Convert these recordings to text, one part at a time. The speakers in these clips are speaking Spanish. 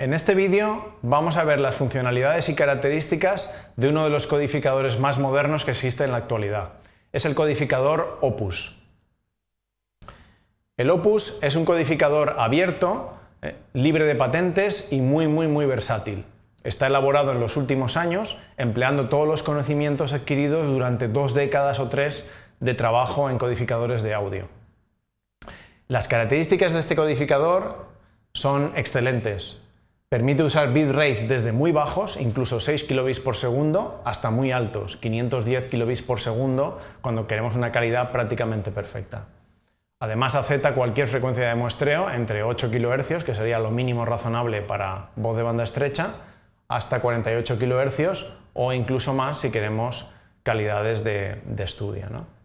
En este vídeo vamos a ver las funcionalidades y características de uno de los codificadores más modernos que existe en la actualidad. Es el codificador Opus. El Opus es un codificador abierto, eh, libre de patentes y muy, muy, muy versátil. Está elaborado en los últimos años, empleando todos los conocimientos adquiridos durante dos décadas o tres de trabajo en codificadores de audio. Las características de este codificador son excelentes Permite usar bitrates desde muy bajos, incluso 6 kilobits por segundo, hasta muy altos, 510 kilobits por segundo, cuando queremos una calidad prácticamente perfecta. Además acepta cualquier frecuencia de muestreo entre 8 kHz, que sería lo mínimo razonable para voz de banda estrecha, hasta 48 kHz o incluso más si queremos calidades de, de estudio. ¿no?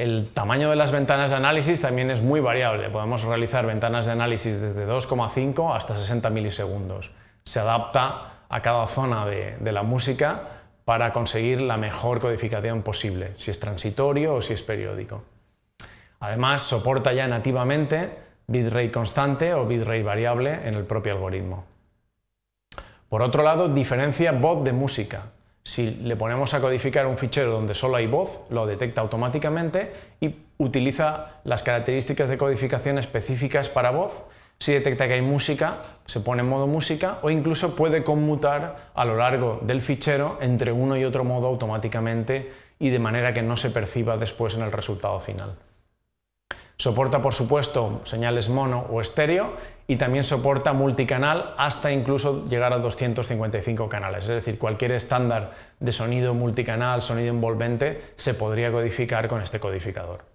El tamaño de las ventanas de análisis también es muy variable. Podemos realizar ventanas de análisis desde 2,5 hasta 60 milisegundos. Se adapta a cada zona de, la música para conseguir la mejor codificación posible, si es transitorio o si es periódico. Además, soporta ya nativamente bitrate constante o bitrate variable en el propio algoritmo. Por otro lado, diferencia voz de música. Si le ponemos a codificar un fichero donde solo hay voz, lo detecta automáticamente y utiliza las características de codificación específicas para voz. Si detecta que hay música, se pone en modo música o incluso puede conmutar a lo largo del fichero entre uno y otro modo automáticamente y de manera que no se perciba después en el resultado final. Soporta, por supuesto, señales mono o estéreo y también soporta multicanal hasta incluso llegar a 255 canales. Es decir, cualquier estándar de sonido multicanal, sonido envolvente, se podría codificar con este codificador.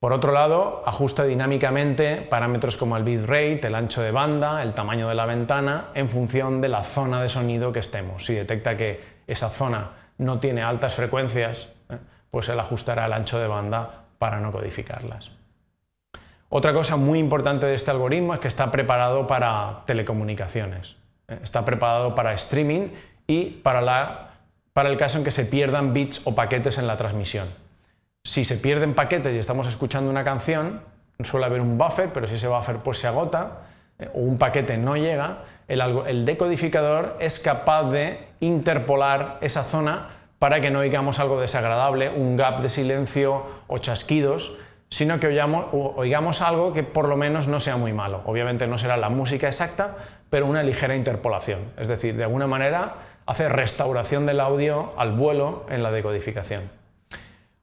Por otro lado, ajusta dinámicamente parámetros como el bitrate, el ancho de banda, el tamaño de la ventana, en función de la zona de sonido que estemos. Si detecta que esa zona no tiene altas frecuencias, ¿eh? pues él ajustará el ancho de banda para no codificarlas. Otra cosa muy importante de este algoritmo es que está preparado para telecomunicaciones, ¿eh? está preparado para streaming y para, la, para el caso en que se pierdan bits o paquetes en la transmisión. Si se pierden paquetes y estamos escuchando una canción, suele haber un buffer, pero si ese buffer pues, se agota ¿eh? o un paquete no llega, el, el decodificador es capaz de interpolar esa zona para que no oigamos algo desagradable, un gap de silencio o chasquidos sino que oigamos algo que por lo menos no sea muy malo. Obviamente no será la música exacta, pero una ligera interpolación. Es decir, de alguna manera hace restauración del audio al vuelo en la decodificación.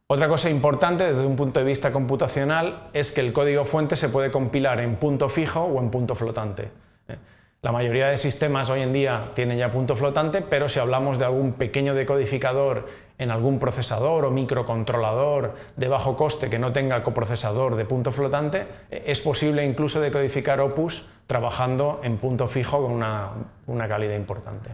Otra cosa importante desde un punto de vista computacional es que el código fuente se puede compilar en punto fijo o en punto flotante. ¿Eh? La mayoría de sistemas hoy en día tienen ya punto flotante, pero si hablamos de algún pequeño decodificador en algún procesador o microcontrolador de bajo coste que no tenga coprocesador de punto flotante, es posible incluso decodificar Opus trabajando en punto fijo con una, calidad importante.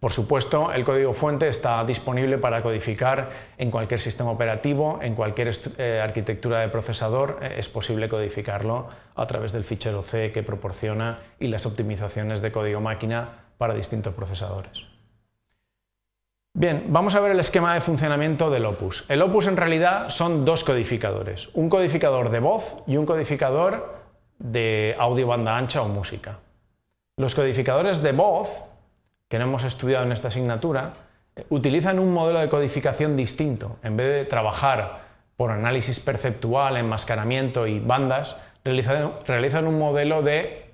Por supuesto, el código fuente está disponible para codificar en cualquier sistema operativo, en cualquier eh, arquitectura de procesador, eh, es posible codificarlo a través del fichero C que proporciona y las optimizaciones de código máquina para distintos procesadores. Bien, vamos a ver el esquema de funcionamiento del Opus. El Opus en realidad son dos codificadores, un codificador de voz y un codificador de audio banda ancha o música. Los codificadores de voz, que no hemos estudiado en esta asignatura, utilizan un modelo de codificación distinto. En vez de trabajar por análisis perceptual, enmascaramiento y bandas, realizan, un modelo de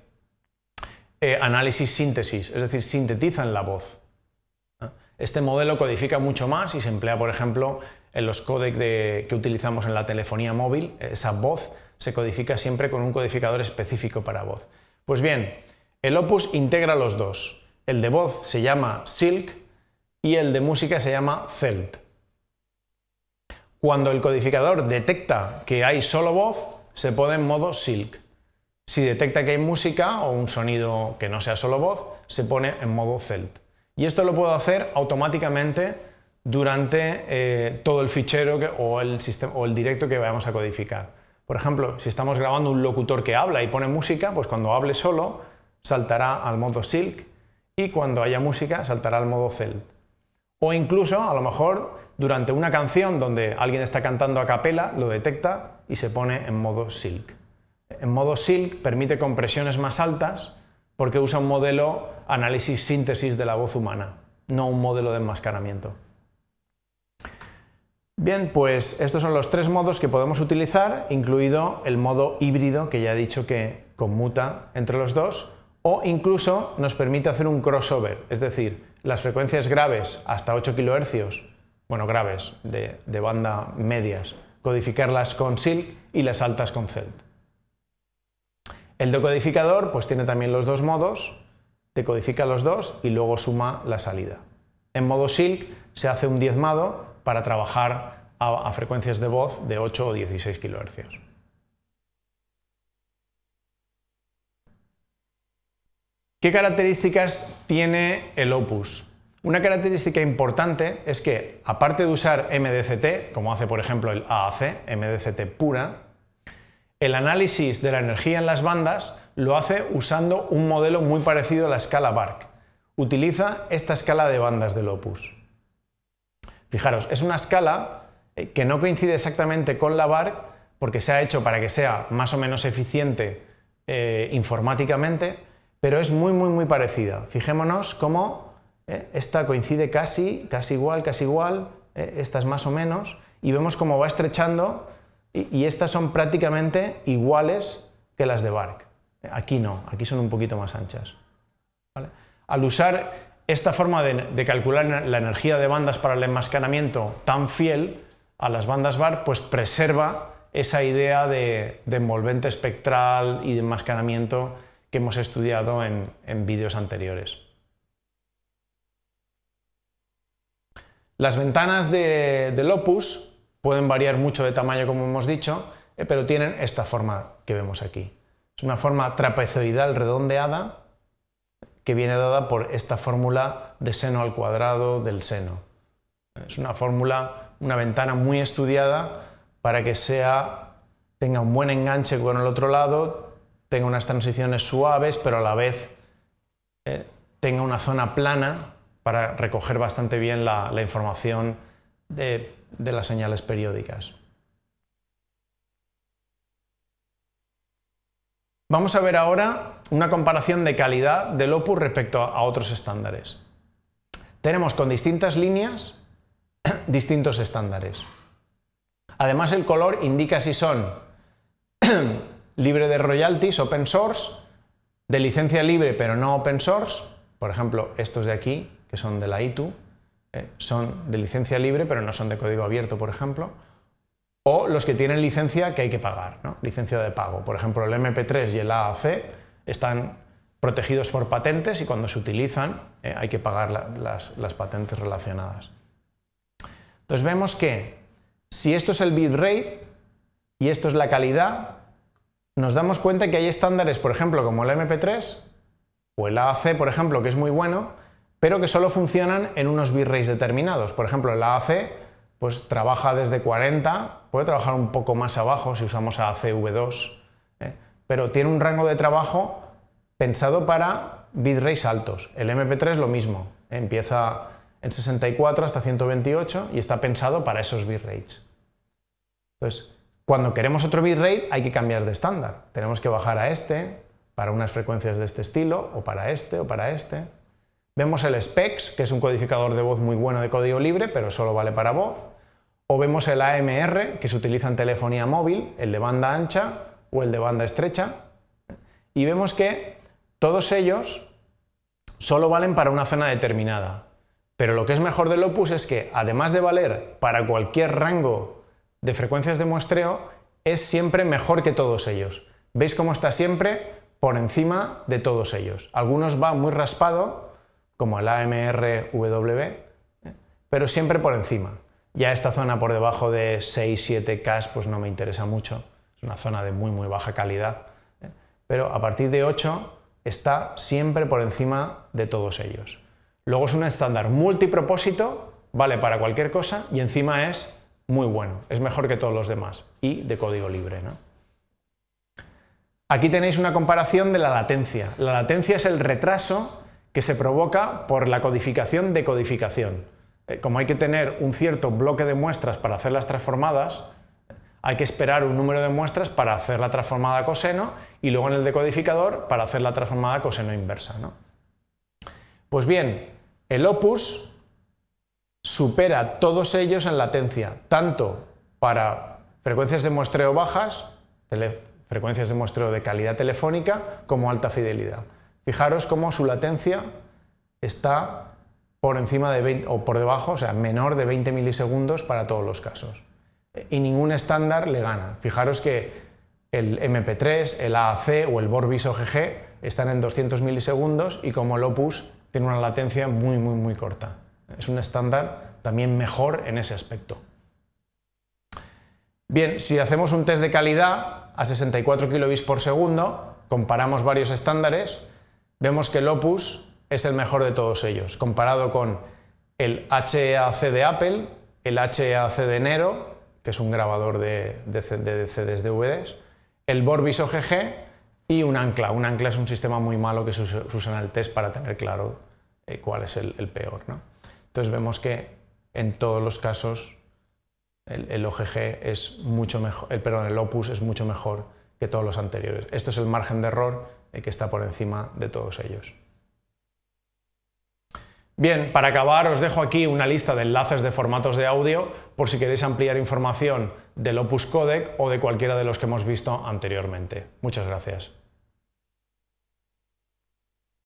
eh, análisis síntesis, es decir, sintetizan la voz. Este modelo codifica mucho más y se emplea, por ejemplo, en los códecs que utilizamos en la telefonía móvil. Esa voz se codifica siempre con un codificador específico para voz. Pues bien, el Opus integra los dos. El de voz se llama Silk y el de música se llama Celt. Cuando el codificador detecta que hay solo voz, se pone en modo Silk. Si detecta que hay música o un sonido que no sea solo voz, se pone en modo Celt. Y esto lo puedo hacer automáticamente durante eh, todo el fichero o, el o el directo que vayamos a codificar. Por ejemplo, si estamos grabando un locutor que habla y pone música, pues cuando hable solo saltará al modo silk y cuando haya música saltará al modo cel. O incluso, a lo mejor, durante una canción donde alguien está cantando a capela, lo detecta y se pone en modo silk. En modo silk permite compresiones más altas porque usa un modelo análisis síntesis de la voz humana, no un modelo de enmascaramiento. Bien, pues estos son los tres modos que podemos utilizar, incluido el modo híbrido que ya he dicho que conmuta entre los dos, o incluso nos permite hacer un crossover, es decir, las frecuencias graves hasta 8 kHz, bueno, graves, de, banda medias, codificarlas con SILK y las altas con CELT. El decodificador pues tiene también los dos modos, decodifica los dos y luego suma la salida. En modo Silk se hace un diezmado para trabajar a, frecuencias de voz de 8 o 16 kHz. ¿Qué características tiene el Opus? Una característica importante es que, aparte de usar MDCT, como hace por ejemplo el AAC, MDCT pura, el análisis de la energía en las bandas lo hace usando un modelo muy parecido a la escala Bark. Utiliza esta escala de bandas del opus. Fijaros, es una escala eh, que no coincide exactamente con la Bark porque se ha hecho para que sea más o menos eficiente eh, informáticamente, pero es muy, muy, muy parecida. Fijémonos cómo eh, esta coincide casi, casi igual, casi igual, esta es más o menos, y vemos cómo va estrechando y, estas son prácticamente iguales que las de Bark. Aquí no, aquí son un poquito más anchas. Al usar esta forma de, calcular la energía de bandas para el enmascaramiento tan fiel a las bandas bar, pues preserva esa idea de, envolvente espectral y de enmascaramiento que hemos estudiado en, vídeos anteriores. Las ventanas de, del Pueden variar mucho de tamaño, como hemos dicho, eh, pero tienen esta forma que vemos aquí. Es una forma trapezoidal redondeada que viene dada por esta fórmula de seno al cuadrado del seno. Es una fórmula, una ventana muy estudiada para que sea, tenga un buen enganche con el otro lado, tenga unas transiciones suaves, pero a la vez eh, tenga una zona plana para recoger bastante bien la información de, las señales periódicas. Vamos a ver ahora una comparación de calidad del Opus respecto a otros estándares. Tenemos con distintas líneas distintos estándares. Además, el color indica si son libre de royalties, open source, de licencia libre pero no open source, por ejemplo, estos de aquí, que son de la ITU, eh, son de licencia libre, pero no son de código abierto, por ejemplo, o los que tienen licencia que hay que pagar, ¿no? licencia de pago. Por ejemplo, el MP3 y el AAC están protegidos por patentes y cuando se utilizan eh, hay que pagar las, las patentes relacionadas. Entonces vemos que si esto es el bitrate y esto es la calidad, nos damos cuenta que hay estándares, por ejemplo, como el MP3 o el AAC, por ejemplo, que es muy bueno, pero que solo funcionan en unos bitrates determinados. Por ejemplo, la AC pues trabaja desde 40, puede trabajar un poco más abajo si usamos ACV2, ¿eh? pero tiene un rango de trabajo pensado para bitrates altos. El MP3 lo mismo, empieza en 64 hasta 128 y está pensado para esos bitrates. Entonces, cuando queremos otro bitrate hay que cambiar de estándar. Tenemos que bajar a este para unas frecuencias de este estilo, o para este, o para este. Vemos el SPEX, que es un codificador de voz muy bueno de código libre, pero solo vale para voz. O vemos el AMR, que se utiliza en telefonía móvil, el de banda ancha o el de banda estrecha. Y vemos que todos ellos solo valen para una zona determinada. Pero lo que es mejor del Opus es que, además de valer para cualquier rango de frecuencias de muestreo, es siempre mejor que todos ellos. ¿Veis cómo está siempre? Por encima de todos ellos. Algunos va muy raspado, como el AMRW, pero siempre por encima. Ya esta zona por debajo de 6-7 K pues no me interesa mucho, es una zona de muy muy baja calidad, ¿eh? pero a partir de 8 está siempre por encima de todos ellos. Luego es un estándar multipropósito, vale para cualquier cosa y encima es muy bueno, es mejor que todos los demás y de código libre. ¿no? Aquí tenéis una comparación de la latencia. La latencia es el retraso que se provoca por la codificación de codificación. Eh, como hay que tener un cierto bloque de muestras para hacer las transformadas, hay que esperar un número de muestras para hacer la transformada coseno y luego en el decodificador para hacer la transformada coseno inversa. Pues bien, el opus supera todos ellos en latencia, tanto para frecuencias de muestreo bajas, frecuencias de muestreo de calidad telefónica, como alta fidelidad. Fijaros cómo su latencia está por encima de o por debajo, o sea, menor de 20 milisegundos para todos los casos. Y ningún estándar le gana. Fijaros que el MP3, el AAC o el Borbis OGG están en 200 milisegundos y como el Opus tiene una latencia muy, muy, muy corta. Es un estándar también mejor en ese aspecto. Bien, si hacemos un test de calidad a 64 kilobits por segundo, comparamos varios estándares, vemos que el Opus es el mejor de todos ellos, comparado con el HAC de Apple, el HAC de Enero, que es un grabador de, de CDs DVDs, el Borbis OGG y un ancla. Un ancla es un sistema muy malo que se usa en el test para tener claro eh, cuál es el, peor. ¿no? Entonces vemos que en todos los casos el, OGG es mucho mejor, el, perdón, el Opus es mucho mejor que todos los anteriores. Esto es el margen de error que está por encima de todos ellos. Bien, para acabar os dejo aquí una lista de enlaces de formatos de audio por si queréis ampliar información del Opus Codec o de cualquiera de los que hemos visto anteriormente. Muchas gracias.